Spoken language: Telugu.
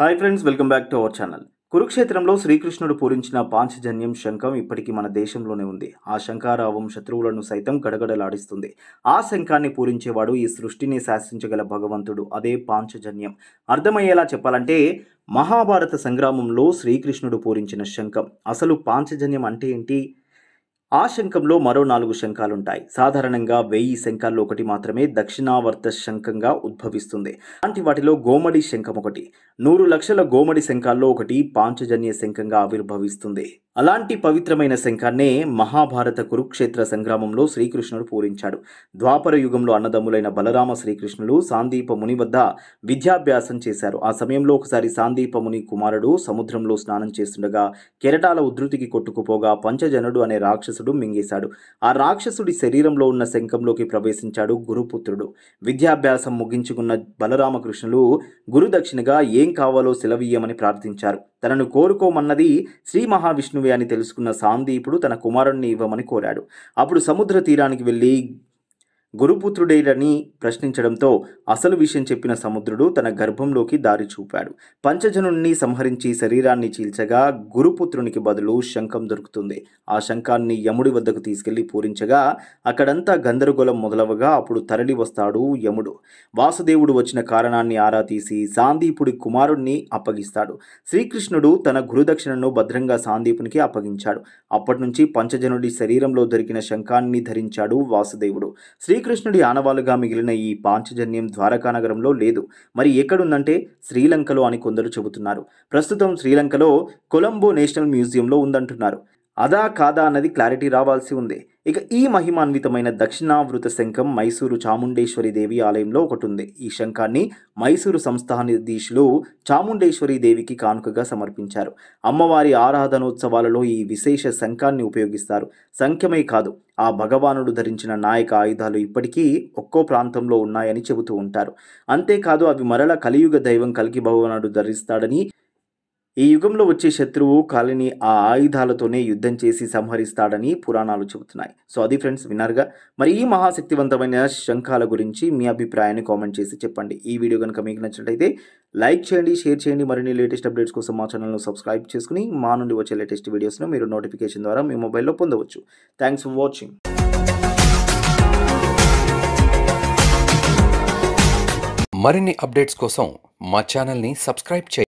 hi friends welcome back to our channel కురుక్షేత్రంలో శ్రీకృష్ణుడు పూరించిన పాంచజన్యం శంఖం ఇప్పటికీ మన దేశంలోనే ఉంది ఆ శంఖారావం శత్రువులను సైతం గడగడలాడిస్తుంది ఆ శంఖాన్ని పూరించేవాడు ఈ సృష్టిని శాసించగల భగవంతుడు అదే పాంచజన్యం అర్థమయ్యేలా చెప్పాలంటే మహాభారత సంగ్రామంలో శ్రీకృష్ణుడు పూరించిన శంఖం అసలు పాంచజన్యం అంటే ఏంటి ఆ శంఖంలో మరో నాలుగు శంఖాలుంటాయి సాధారణంగా వెయ్యి శంఖాల్లో ఒకటి మాత్రమే దక్షిణావర్త శంఖంగా ఉద్భవిస్తుంది అలాంటి వాటిలో గోమడి శంఖం ఒకటి నూరు లక్షల గోమడి శంఖాల్లో ఒకటి పాంచజన్య శంఖంగా ఆవిర్భవిస్తుంది అలాంటి పవిత్రమైన శంఖాన్నే మహాభారత కురుక్షేత్ర సంగ్రామంలో శ్రీకృష్ణుడు పూరించాడు ద్వాపర యుగంలో అన్నదమ్ములైన బలరామ శ్రీకృష్ణులు సాందీప ముని వద్ద విద్యాభ్యాసం చేశారు ఆ సమయంలో ఒకసారి సాందీప ముని కుమారుడు సముద్రంలో స్నానం చేస్తుండగా కెరటాల ఉధృతికి కొట్టుకుపోగా పంచజనుడు అనే రాక్షసుడు మింగేశాడు ఆ రాక్షసుడి శరీరంలో ఉన్న శంఖంలోకి ప్రవేశించాడు గురుపుత్రుడు విద్యాభ్యాసం ముగించుకున్న బలరామకృష్ణులు గురుదక్షిణగా ఏం కావాలో సెలవీయమని ప్రార్థించారు తనను కోరుకోమన్నది శ్రీ మహావిష్ణువే అని తెలుసుకున్న సాందీపుడు తన కుమారుణ్ణి ఇవ్వమని కోరాడు అప్పుడు సముద్ర తీరానికి వెళ్ళి గురుపుత్రుడేరని ప్రశ్నించడంతో అసలు విషయం చెప్పిన సముద్రుడు తన గర్భంలోకి దారి చూపాడు పంచజనుణ్ణి సంహరించి శరీరాన్ని చీల్చగా గురుపుత్రునికి బదులు శంఖం దొరుకుతుంది ఆ శంఖాన్ని యముడి వద్దకు తీసుకెళ్లి పూరించగా అక్కడంతా గందరగోళం మొదలవగా అప్పుడు తరలి వస్తాడు యముడు వాసుదేవుడు వచ్చిన కారణాన్ని ఆరా తీసి సాందీపుడి కుమారుణ్ణి అప్పగిస్తాడు శ్రీకృష్ణుడు తన గురుదక్షిణను భద్రంగా సాందీపునికి అప్పగించాడు అప్పటి నుంచి పంచజనుడి శరీరంలో దొరికిన శంఖాన్ని ధరించాడు వాసుదేవుడు శ్రీ శ్రీకృష్ణుడి ఆనవాలుగా మిగిలిన ఈ పాంచజన్యం ద్వారకా నగరంలో లేదు మరి ఎక్కడుందంటే శ్రీలంకలో అని కొందరు చెబుతున్నారు ప్రస్తుతం శ్రీలంకలో కొలంబో నేషనల్ మ్యూజియంలో ఉందంటున్నారు అదా కాదా అన్నది క్లారిటీ రావాల్సి ఉంది ఇక ఈ మహిమాన్వితమైన దక్షిణావృత శంఖం మైసూరు చాముండేశ్వరి దేవి ఆలయంలో ఒకటి ఉంది ఈ శంఖాన్ని మైసూరు సంస్థానిధీశులు చాముండేశ్వరి దేవికి కానుకగా సమర్పించారు అమ్మవారి ఆరాధనోత్సవాలలో ఈ విశేష శంఖాన్ని ఉపయోగిస్తారు సంఖ్యమే కాదు ఆ భగవానుడు ధరించిన నాయక ఆయుధాలు ఇప్పటికీ ఒక్కో ప్రాంతంలో ఉన్నాయని చెబుతూ ఉంటారు అంతేకాదు అవి మరల కలియుగ దైవం కలిగి భగవానుడు ధరిస్తాడని ఈ యుగంలో వచ్చే శత్రువు కాలిని ఆ ఆయుధాలతోనే యుద్ధం చేసి సంహరిస్తాడని పురాణాలు చెబుతున్నాయి సో అది ఫ్రెండ్స్ విన్నారుగా మరి ఈ మహాశక్తివంతమైన శంఖాల గురించి మీ అభిప్రాయాన్ని కామెంట్ చేసి చెప్పండి ఈ వీడియో కనుక మీకు నచ్చినట్లయితే లైక్ చేయండి షేర్ చేయండి మరిన్ని లేటెస్ట్ అప్డేట్స్ కోసం మా ఛానల్ను సబ్స్క్రైబ్ చేసుకుని మా నుండి వచ్చే లేటెస్ట్ వీడియోస్ను మీరు నోటిఫికేషన్ ద్వారా మీ మొబైల్లో పొందవచ్చు థ్యాంక్స్ ఫర్ వాచింగ్ మరిన్ని అప్డేట్స్ కోసం మా సబ్స్క్రైబ్ చేయండి